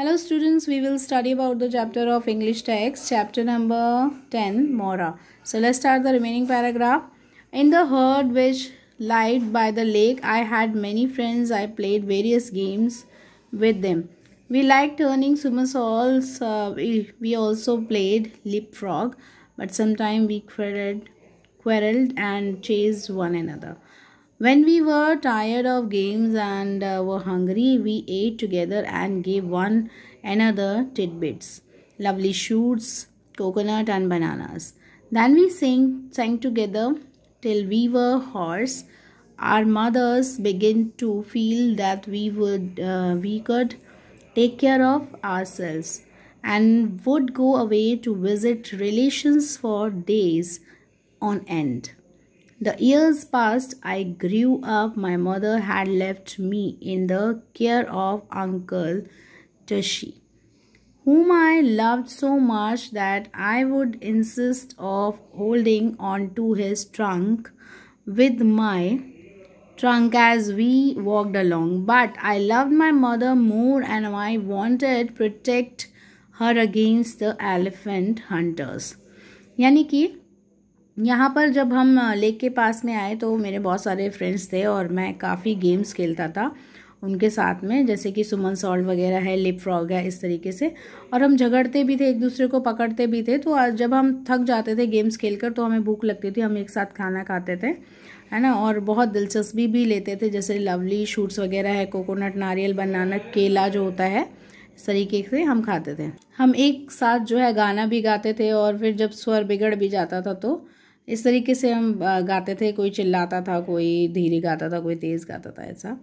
Hello students, we will study about the chapter of English text, chapter number 10, Mora. So let's start the remaining paragraph. In the herd which lied by the lake, I had many friends. I played various games with them. We liked turning somersaults. Uh, we, we also played leapfrog, but sometimes we quarreled, quarreled and chased one another. When we were tired of games and uh, were hungry, we ate together and gave one another tidbits, lovely shoots, coconut, and bananas. Then we sang, sang together till we were hoarse. Our mothers began to feel that we would uh, we could take care of ourselves and would go away to visit relations for days on end. The years passed, I grew up. My mother had left me in the care of Uncle Toshi, whom I loved so much that I would insist of holding on to his trunk with my trunk as we walked along. But I loved my mother more and I wanted to protect her against the elephant hunters. Yani ki. यहाँ पर जब हम lake के पास में आए तो मेरे बहुत सारे फ्रेंड्स थे और मैं काफ़ी गेम्स खेलता था उनके साथ में जैसे कि सुमन सॉल्ट वगैरह है लिप फ्रॉग है इस तरीके से और हम झगड़ते भी थे एक दूसरे को पकड़ते भी थे तो जब हम थक जाते थे गेम्स खेलकर तो हमें भूख लगती थी हम एक साथ खाना खाते थे है ना और बहुत दिलचस्पी भी लेते थे जैसे लवली शूट्स वगैरह है कोकोनट नारियल बनाना केला जो होता है इस तरीके से हम खाते थे हम एक साथ जो है गाना भी गाते थे और फिर जब स्वर बिगड़ भी जाता था तो इस तरीके से हम गाते थे कोई चिल्लाता था कोई धीरे गाता था कोई तेज़ गाता था ऐसा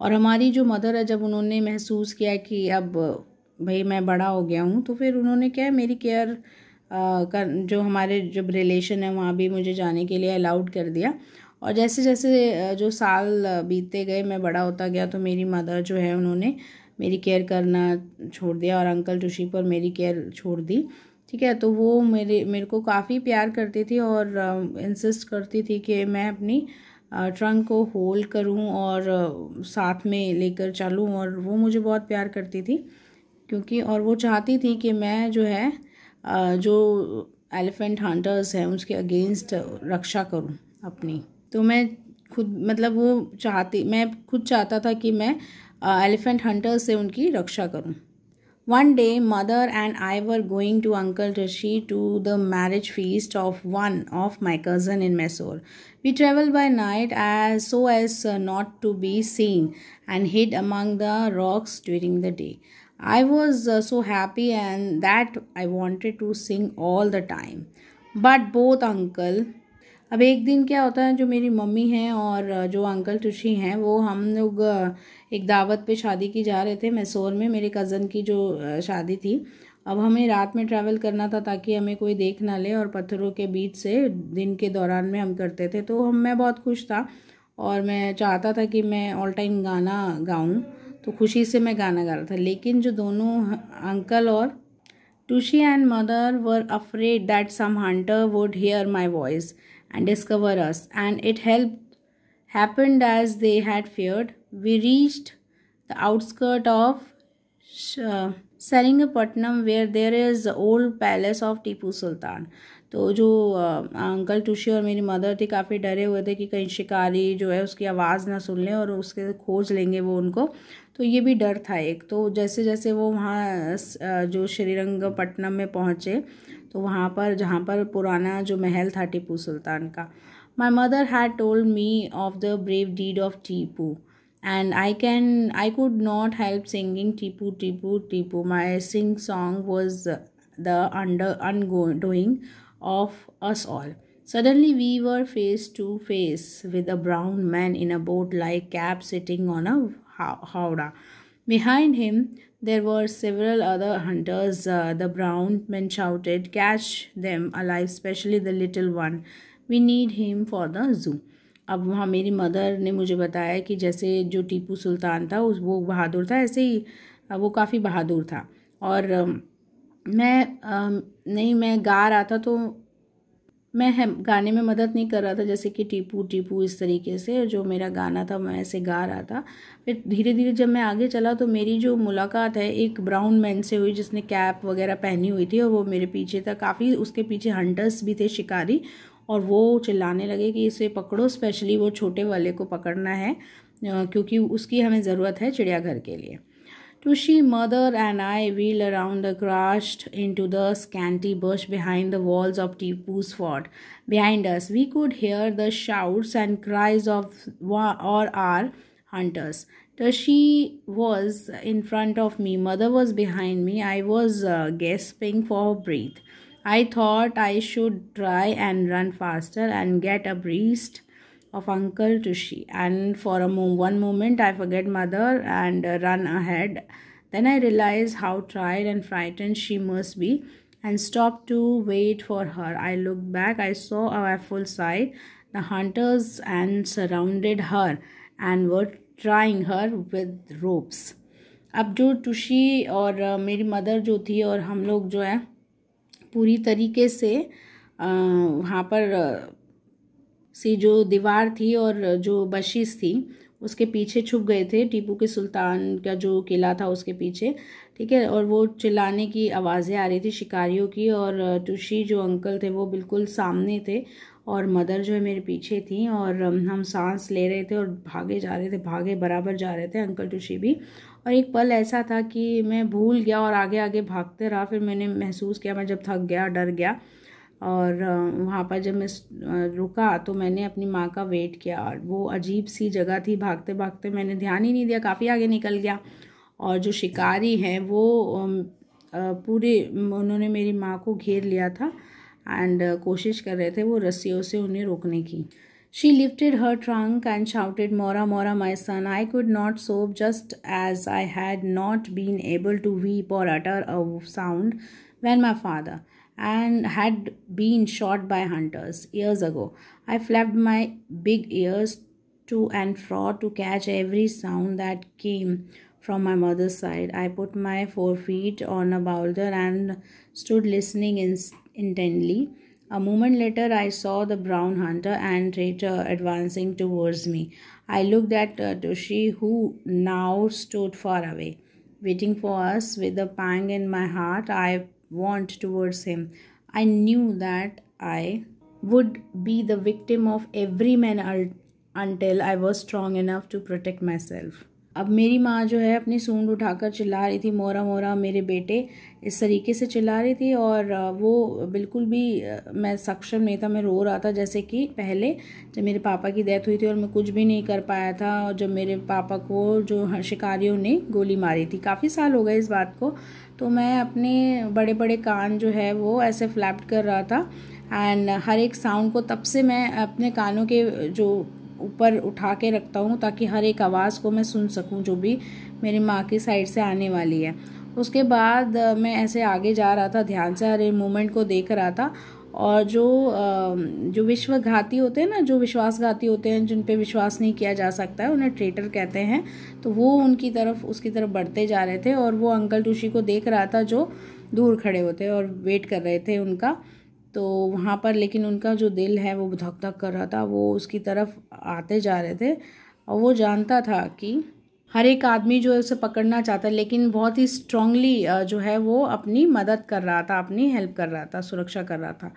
और हमारी जो मदर है जब उन्होंने महसूस किया कि अब भाई मैं बड़ा हो गया हूँ तो फिर उन्होंने क्या मेरी केयर कर जो हमारे जब रिलेशन है वहाँ भी मुझे जाने के लिए अलाउड कर दिया और जैसे जैसे जो साल बीतते गए मैं बड़ा होता गया तो मेरी मदर जो है उन्होंने मेरी केयर करना छोड़ दिया और अंकल जोशी पर मेरी केयर छोड़ दी ठीक है तो वो मेरे मेरे को काफ़ी प्यार करती थी और इंसिस्ट करती थी कि मैं अपनी ट्रंक को होल्ड करूं और साथ में लेकर चलूं और वो मुझे बहुत प्यार करती थी क्योंकि और वो चाहती थी कि मैं जो है जो एलिफेंट हंटर्स हैं उसके अगेंस्ट रक्षा करूं अपनी तो मैं खुद मतलब वो चाहती मैं खुद चाहता था कि मैं एलिफेंट हंटर्स से उनकी रक्षा करूँ One day, mother and I were going to Uncle Rishi to the marriage feast of one of my cousin in Mysore. We traveled by night as so as uh, not to be seen and hid among the rocks during the day. I was uh, so happy and that I wanted to sing all the time. But both uncle अब एक दिन क्या होता है जो मेरी mummy हैं और जो अंकल टुशी हैं वो हम लोग एक दावत पे शादी की जा रहे थे मैसोर में मेरे कज़न की जो शादी थी अब हमें रात में ट्रैवल करना था ताकि हमें कोई देख ना ले और पत्थरों के बीच से दिन के दौरान में हम करते थे तो हम मैं बहुत खुश था और मैं चाहता था कि मैं ऑल टाइम गाना गाऊँ तो खुशी से मैं गाना गा रहा था लेकिन जो दोनों अंकल और टूशी and mother were afraid that some hunter would hear my voice and discover us. And it helped, happened as they had feared. We reached the outskirt of Seringapatam where there is old palace of Tipu Sultan तो जो uncle uh, टूशी और मेरी mother थी काफ़ी डरे हुए थे कि कहीं शिकारी जो है उसकी आवाज़ ना सुन लें और उसके खोज लेंगे वो उनको तो ये भी डर था एक तो जैसे जैसे वो वहाँ जो श्रीरंगपट्टनम में पहुँचे तो वहाँ पर जहाँ पर पुराना जो महल था टीपू सुल्तान का my mother had told me of the brave deed of Tipu and I can I could not help singing Tipu Tipu Tipu my sing song was the under अनगो doing of us all suddenly we were face to face with a brown man in a boat like cap sitting on a Howrah. Behind him, there were several other hunters. Uh, the brown men shouted, Catch them alive, especially the little one. We need him for the zoo. अब वहाँ मेरी mother ने मुझे बताया कि जैसे जो टीपू सुल्तान था उस वो बहादुर था ऐसे ही वो काफ़ी बहादुर था और मैं नहीं मैं गा रहा था तो मैं हम गाने में मदद नहीं कर रहा था जैसे कि टीपू टीपू इस तरीके से जो मेरा गाना था मैं ऐसे गा रहा था फिर धीरे धीरे जब मैं आगे चला तो मेरी जो मुलाकात है एक ब्राउन मैन से हुई जिसने कैप वगैरह पहनी हुई थी और वो मेरे पीछे था काफ़ी उसके पीछे हंटर्स भी थे शिकारी और वो चिल्लाने लगे कि इसे पकड़ो स्पेशली वो छोटे वाले को पकड़ना है क्योंकि उसकी हमें ज़रूरत है चिड़ियाघर के लिए Tushy, mother, and I wheel around the crashed into the scanty bush behind the walls of Tipu's fort. Behind us, we could hear the shouts and cries of or our hunters. Tushy was in front of me, mother was behind me. I was uh, gasping for breath. I thought I should try and run faster and get a breast of uncle to she and for a mo- one moment i forget mother and uh, run ahead then i realize how tired and frightened she must be and stop to wait for her i look back i saw our full sight the hunters and surrounded her and were trying her with ropes अब जो टुशी और uh, मेरी mother जो थी और हम लोग जो है पूरी तरीके से uh, वहाँ पर uh, सी जो दीवार थी और जो बशीस थी उसके पीछे छुप गए थे टीपू के सुल्तान का जो किला था उसके पीछे ठीक है और वो चिल्लाने की आवाज़ें आ रही थी शिकारियों की और टुशी जो अंकल थे वो बिल्कुल सामने थे और मदर जो है मेरे पीछे थी और हम सांस ले रहे थे और भागे जा रहे थे भागे बराबर जा रहे थे अंकल टुशी भी और एक पल ऐसा था कि मैं भूल गया और आगे आगे भागते रहा फिर मैंने महसूस किया मैं जब थक गया डर गया और वहाँ पर जब मैं रुका तो मैंने अपनी माँ का वेट किया और वो अजीब सी जगह थी भागते भागते मैंने ध्यान ही नहीं दिया काफ़ी आगे निकल गया और जो शिकारी हैं वो पूरे उन्होंने मेरी माँ को घेर लिया था एंड कोशिश कर रहे थे वो रस्सियों से उन्हें रोकने की she lifted her trunk and shouted मोरा मोरा my son I could not sob just as I had not been able to weep और utter a sound when my father and had been shot by hunters years ago. I flapped my big ears to and fro to catch every sound that came from my mother's side. I put my forefeet on a boulder and stood listening in intently. A moment later, I saw the brown hunter and traitor advancing towards me. I looked at uh, Toshi, who now stood far away, waiting for us. With a pang in my heart, I want towards him. I knew that I would be the victim of every man until I was strong enough to protect myself. अब मेरी माँ जो है अपनी सूंड उठाकर चिल्ला रही थी मोरा मोरा मेरे बेटे इस तरीके से चिल्ला रही थी और वो बिल्कुल भी मैं सक्षम नहीं था मैं रो रहा था जैसे कि पहले जब मेरे पापा की डेथ हुई थी और मैं कुछ भी नहीं कर पाया था और जब मेरे पापा को जो शिकारियों ने गोली मारी थी काफ़ी साल हो गए इस बात को तो मैं अपने बड़े बड़े कान जो है वो ऐसे फ्लैप्ट कर रहा था एंड हर एक साउंड को तब से मैं अपने कानों के जो ऊपर उठा के रखता हूँ ताकि हर एक आवाज़ को मैं सुन सकूँ जो भी मेरी माँ की साइड से आने वाली है उसके बाद मैं ऐसे आगे जा रहा था ध्यान से हर मोमेंट को देख रहा था और जो जो विश्वघाती होते हैं ना जो विश्वासघाती होते हैं जिन पे विश्वास नहीं किया जा सकता है उन्हें ट्रेटर कहते हैं तो वो उनकी तरफ उसकी तरफ बढ़ते जा रहे थे और वो अंकल टूशी को देख रहा था जो दूर खड़े होते और वेट कर रहे थे उनका तो वहाँ पर लेकिन उनका जो दिल है वो धक धक कर रहा था वो उसकी तरफ आते जा रहे थे और वो जानता था कि हर एक आदमी जो है उसे पकड़ना चाहता है लेकिन बहुत ही स्ट्रांगली जो है वो अपनी मदद कर रहा था अपनी हेल्प कर रहा था सुरक्षा कर रहा था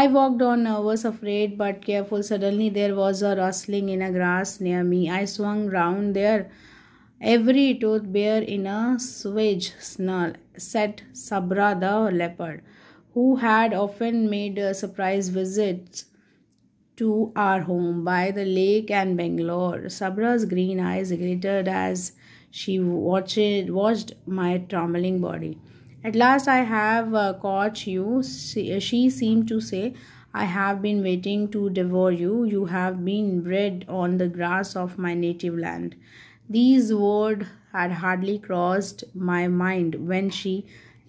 आई वॉक डॉन worse afraid but careful suddenly there was a rustling in a grass near me I swung round there every tooth bare in a savage snarl set सबरा the leopard who had often made uh, surprise visits to our home by the lake and Bangalore. Sabra's green eyes glittered as she watched, watched my trembling body. At last, I have uh, caught you, uh, she seemed to say. I have been waiting to devour you. You have been bred on the grass of my native land. These words had hardly crossed my mind when she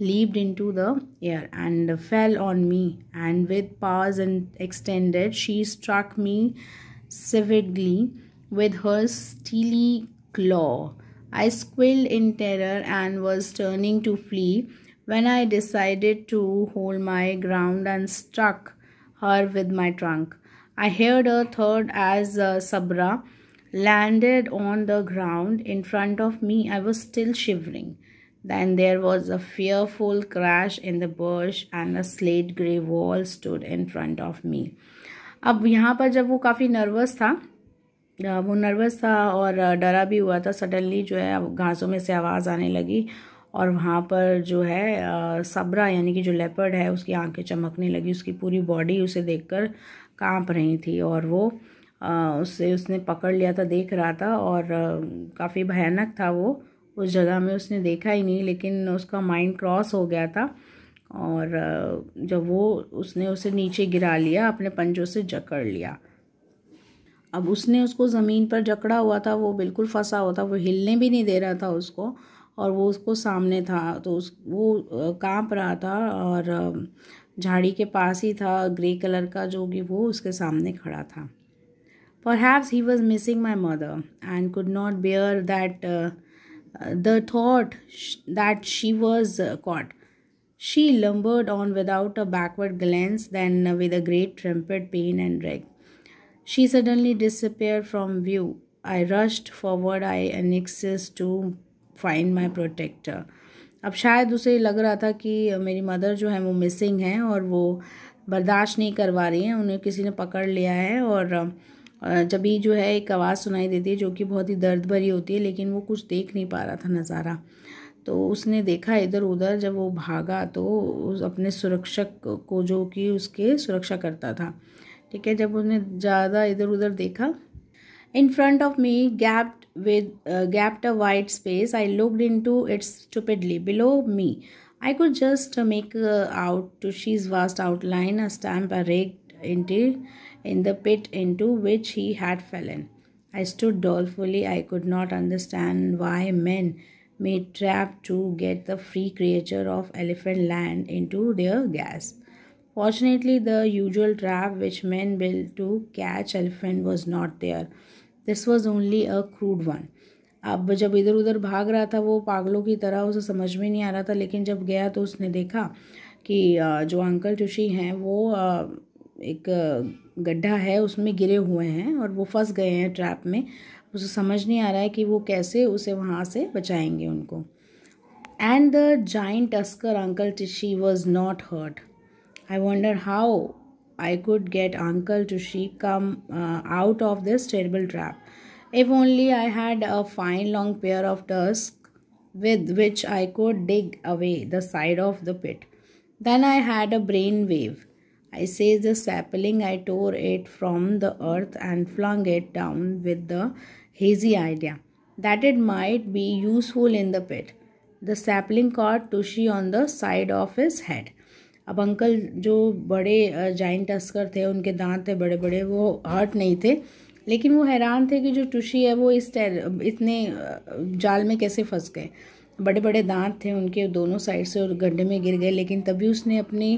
leaped into the air and fell on me and with paws extended she struck me savagely with her steely claw i squealed in terror and was turning to flee when i decided to hold my ground and struck her with my trunk i heard a third as uh, sabra landed on the ground in front of me i was still shivering Then there was a fearful crash in the bush and a slate grey wall stood in front of me. अब यहाँ पर जब वो काफ़ी nervous था वो nervous था और डरा भी हुआ था सडनली जो है घासों में से आवाज़ आने लगी और वहाँ पर जो है सबरा यानी कि जो लेपर्ड है उसकी आंखें चमकने लगी उसकी पूरी बॉडी उसे देखकर कांप रही थी और वो उससे उसने पकड़ लिया था देख रहा था और काफ़ी भयानक था वो उस जगह में उसने देखा ही नहीं लेकिन उसका माइंड क्रॉस हो गया था और जब वो उसने उसे नीचे गिरा लिया अपने पंजों से जकड़ लिया अब उसने उसको ज़मीन पर जकड़ा हुआ था वो बिल्कुल फंसा हुआ था वो हिलने भी नहीं दे रहा था उसको और वो उसको सामने था तो उस वो काँप रहा था और झाड़ी के पास ही था ग्रे कलर का जो कि वो उसके सामने खड़ा था पर हैव्स he was missing my mother and could not bear that the thought that she was caught. She lumbered on without a backward glance, then with a great trumpet pain and rag. She suddenly disappeared from view. I rushed forward, I annexes to find my protector. अब शायद उसे लग रहा था कि मेरी mother जो है वो मिसिंग हैं और वो बर्दाश्त नहीं करवा रही हैं उन्हें किसी ने पकड़ लिया है और जब ही जो है एक आवाज़ सुनाई देती है जो कि बहुत ही दर्द भरी होती है लेकिन वो कुछ देख नहीं पा रहा था नज़ारा तो उसने देखा इधर उधर जब वो भागा तो उस अपने सुरक्षक को जो कि उसके सुरक्षा करता था ठीक है जब उसने ज़्यादा इधर उधर देखा in front of me gaped with gaped a white space I looked in to its stupidly below me I I just make out two she's vast outline a stamp a arrayed इंटी in the pit into which he had fallen. I stood dolefully. I could not understand why men made trap to get the free creature of elephant land into their gas. Fortunately, the usual trap which men build to catch elephant was not there. This was only a crude one. अब जब इधर उधर भाग रहा था वो पागलों की तरह उसे समझ में नहीं आ रहा था लेकिन जब गया तो उसने देखा कि जो अंकल टुशी हैं वो एक गड्ढा है उसमें गिरे हुए हैं और वो फंस गए हैं ट्रैप में उसे समझ नहीं आ रहा है कि वो कैसे उसे वहाँ से बचाएंगे उनको and the giant tusker uncle she was not hurt I wonder how I could get uncle to she come out of this terrible trap if only I had a fine long pair of tusk with which I could dig away the side of the pit then I had a brain wave I say the sapling, I tore it from the earth and flung it down with the hazy idea that it might be useful in the pit. The sapling caught Tushy on the side of his head. अब uncle जो बड़े giant Oscar थे उनके दांत थे बड़े बड़े वो हर्ट नहीं थे लेकिन वो हैरान थे कि जो टुशी है वो इस टर इतने जाल में कैसे फंस गए बड़े बड़े दांत थे उनके दोनों साइड से और गड्ढे में गिर गए लेकिन तभी उसने अपनी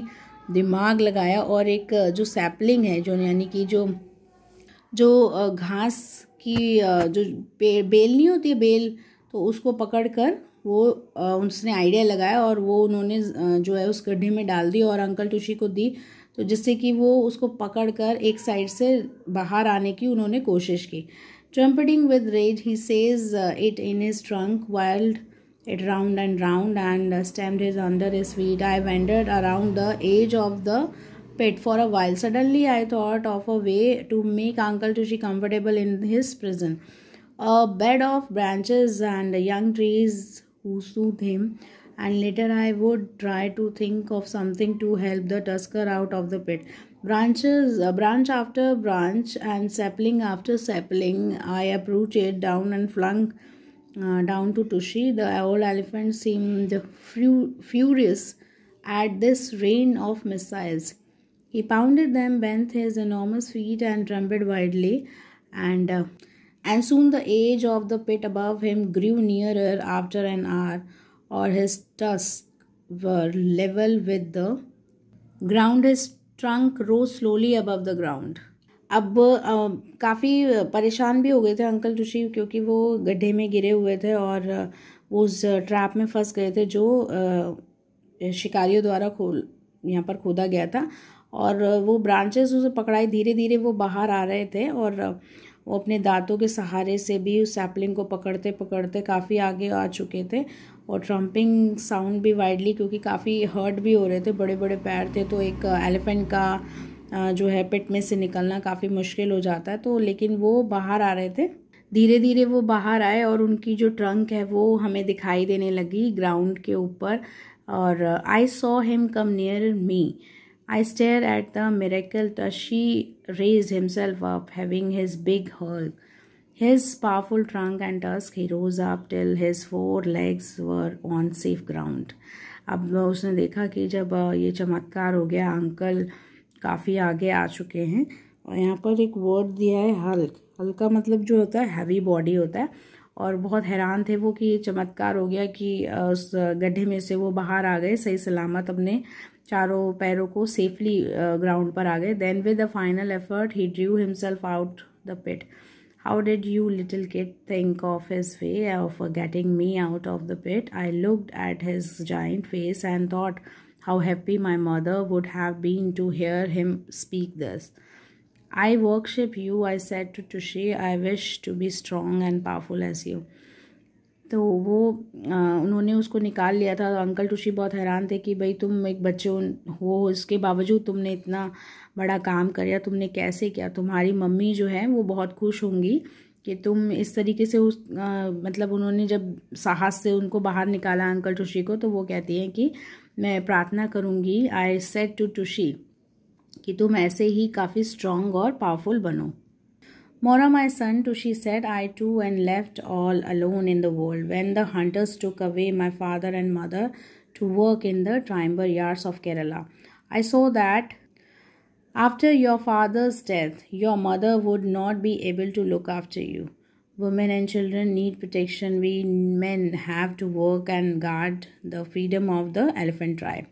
दिमाग लगाया और एक जो सैपलिंग है जो यानी कि जो जो घास की जो बेल नहीं होती है बेल तो उसको पकड़ कर वो उसने आइडिया लगाया और वो उन्होंने जो है उस गड्ढे में डाल दी और अंकल टुशी को दी तो जिससे कि वो उसको पकड़ कर एक साइड से बाहर आने की उन्होंने कोशिश की trumpeting with rage he seized it in his trunk wild it round and round and uh, stamped his under his feet. I wandered around the edge of the pit for a while. Suddenly, I thought of a way to make Uncle Tushi comfortable in his prison. A bed of branches and young trees who soothed him, and later I would try to think of something to help the tusker out of the pit. Branches, uh, branch after branch, and sapling after sapling, I approached it down and flung uh, down to Tushi, the old elephant seemed fu- furious at this rain of missiles. He pounded them, bent his enormous feet, and trembled wildly. And uh, and soon the edge of the pit above him grew nearer. After an hour, or his tusks were level with the ground. His trunk rose slowly above the ground. अब काफ़ी परेशान भी हो गए थे uncle ऋषि क्योंकि वो गड्ढे में गिरे हुए थे और उस ट्रैप में फंस गए थे जो शिकारियों द्वारा खोल यहाँ पर खोदा गया था और वो ब्रांचेस उसे पकड़ाए धीरे धीरे वो बाहर आ रहे थे और वो अपने दांतों के सहारे से भी उस सैपलिंग को पकड़ते पकड़ते काफ़ी आगे आ चुके थे और ट्रम्पिंग साउंड भी वाइडली क्योंकि काफ़ी हर्ट भी हो रहे थे बड़े बड़े पैर थे तो एक एलिफेंट का जो है पिट में से निकलना काफ़ी मुश्किल हो जाता है तो लेकिन वो बाहर आ रहे थे धीरे धीरे वो बाहर आए और उनकी जो ट्रंक है वो हमें दिखाई देने लगी ग्राउंड के ऊपर और I saw him come near me I stare at the miracle टी raise himself up having his big हर्क his powerful trunk and tusk he rose up till his four legs were on safe ground अब उसने देखा कि जब ये चमत्कार हो गया अंकल काफ़ी आगे आ चुके हैं और यहाँ पर एक वर्ड दिया है हल्क हल्का मतलब जो होता है हैवी बॉडी होता है और बहुत हैरान थे वो कि ये चमत्कार हो गया कि उस गड्ढे में से वो बाहर आ गए सही सलामत अपने चारों पैरों को सेफली ग्राउंड पर आ गए then with the final effort he drew himself out the pit how did you little kid think of his way of getting me out of the pit I looked at his giant face and thought how happy my mother would have been to hear him speak this. I worship you, I said to Tushi, I wish to be strong and powerful as you. तो वो आ, उन्होंने उसको निकाल लिया था तो uncle टुशी बहुत हैरान थे कि भाई तुम एक बच्चे हो इसके बावजूद तुमने इतना बड़ा काम कर तुमने कैसे किया तुम्हारी मम्मी जो है वो बहुत खुश होंगी कि तुम इस तरीके से उस आ, मतलब उन्होंने जब साहस से उनको बाहर निकाला अंकल टुशी को तो वो कहती हैं कि मैं प्रार्थना करूंगी आई सेट टू टुशी कि तुम ऐसे ही काफ़ी स्ट्रांग और पावरफुल बनो मोरा माय सन टुशी set I two and left all alone in the world when the hunters took away my father and mother to work in the timber yards of Kerala I saw that After your father's death, your mother would not be able to look after you. Women and children need protection. We men have to work and guard the freedom of the elephant tribe.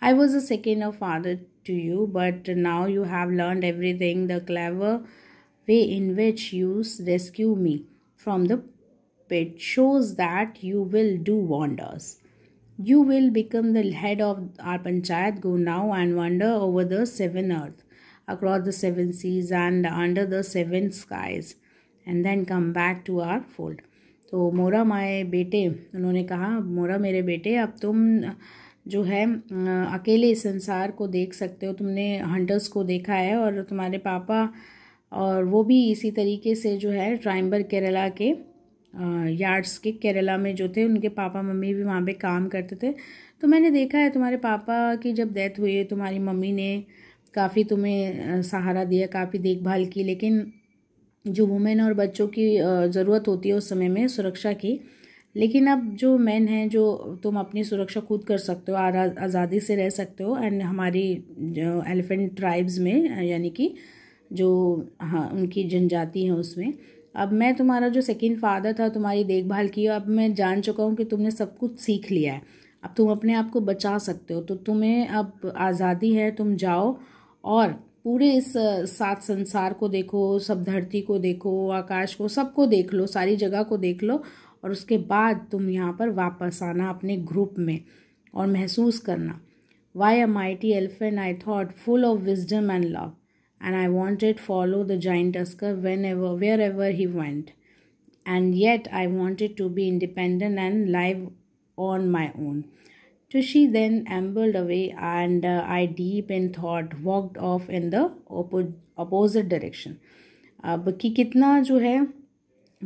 I was a second of father to you, but now you have learned everything the clever way in which you rescue me from the pit shows that you will do wonders. You will become the head of our panchayat go now and wander over the seven earth across the seven seas and under the seven skies and then come back to our fold तो मोरा माए बेटे उन्होंने कहा मोरा मेरे बेटे अब तुम जो है अकेले संसार को देख सकते हो तुमने हंटर्स को देखा है और तुम्हारे पापा और वो भी इसी तरीके से जो है ट्राइम्बर केरला के यार्ड्स के केरला में जो थे उनके पापा मम्मी भी वहाँ पे काम करते थे तो मैंने देखा है तुम्हारे पापा की जब डेथ हुई है तुम्हारी मम्मी ने काफ़ी तुम्हें सहारा दिया काफ़ी देखभाल की लेकिन जो वुमेन और बच्चों की ज़रूरत होती है उस समय में सुरक्षा की लेकिन अब जो मैन हैं जो तुम अपनी सुरक्षा खुद कर सकते हो आज़ादी से रह सकते हो एंड हमारी जो एलिफेंट ट्राइब्स में यानी कि जो हाँ उनकी जनजाति है उसमें अब मैं तुम्हारा जो सेकंड फादर था तुम्हारी देखभाल की अब मैं जान चुका हूँ कि तुमने सब कुछ सीख लिया है अब तुम अपने आप को बचा सकते हो तो तुम्हें अब आज़ादी है तुम जाओ और पूरे इस सात संसार को देखो सब धरती को देखो आकाश को सबको देख लो सारी जगह को देख लो और उसके बाद तुम यहाँ पर वापस आना अपने ग्रुप में और महसूस करना वाई एम आई टी elephant I thought full of wisdom and love and I wanted follow the giant tusker whenever wherever he went. And yet I wanted to be independent and live on my own. Tushy then ambled away, and uh, I, deep in thought, walked off in the oppo- opposite direction. अब कि कितना जो है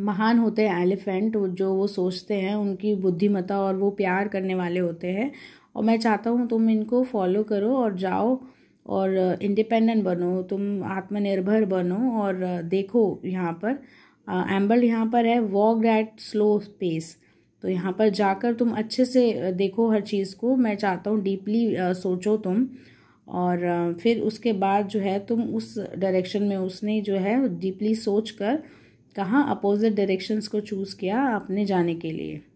महान होते हैं elephant जो वो सोचते हैं उनकी बुद्धिमता और वो प्यार करने वाले होते हैं और मैं चाहता हूँ तुम इनको फॉलो करो और जाओ और इंडिपेंडेंट बनो तुम आत्मनिर्भर बनो और देखो यहाँ पर एम्बल यहाँ पर है वॉक एट स्लो स्पेस तो यहाँ पर जाकर तुम अच्छे से देखो हर चीज़ को मैं चाहता हूँ डीपली सोचो तुम और फिर उसके बाद जो है तुम उस डायरेक्शन में उसने जो है डीपली सोच कर कहाँ अपोजिट डायरेक्शंस को चूज़ किया अपने जाने के लिए